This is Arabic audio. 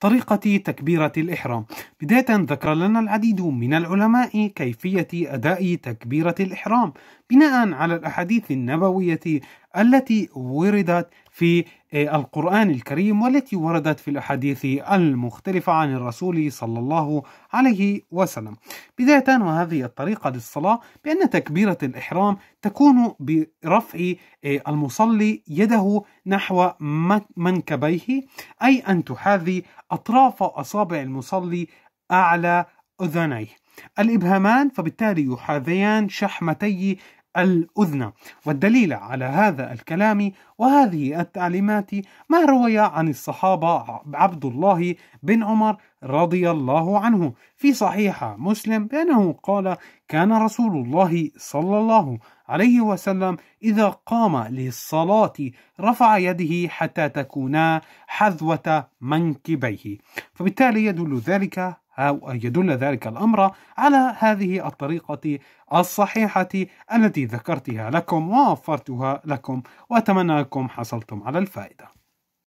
طريقة تكبيرة الإحرام بداية ذكر لنا العديد من العلماء كيفية أداء تكبيرة الإحرام بناء على الأحاديث النبوية التي وردت في آه، القرآن الكريم والتي وردت في الأحاديث المختلفة عن الرسول صلى الله عليه وسلم بداية وهذه الطريقة للصلاة بأن تكبيرة الإحرام تكون برفع آه، المصلي يده نحو منكبيه أي أن تحاذي أطراف أصابع المصلي أعلى أذنيه الإبهامان فبالتالي يحاذيان شحمتي الأذن والدليل على هذا الكلام وهذه التعليمات ما روي عن الصحابة عبد الله بن عمر رضي الله عنه في صحيح مسلم بأنه قال كان رسول الله صلى الله عليه وسلم إذا قام للصلاة رفع يده حتى تكونا حذوة منكبيه فبالتالي يدل ذلك أو أن يدل ذلك الأمر على هذه الطريقة الصحيحة التي ذكرتها لكم ووفرتها لكم وأتمنى أنكم حصلتم على الفائدة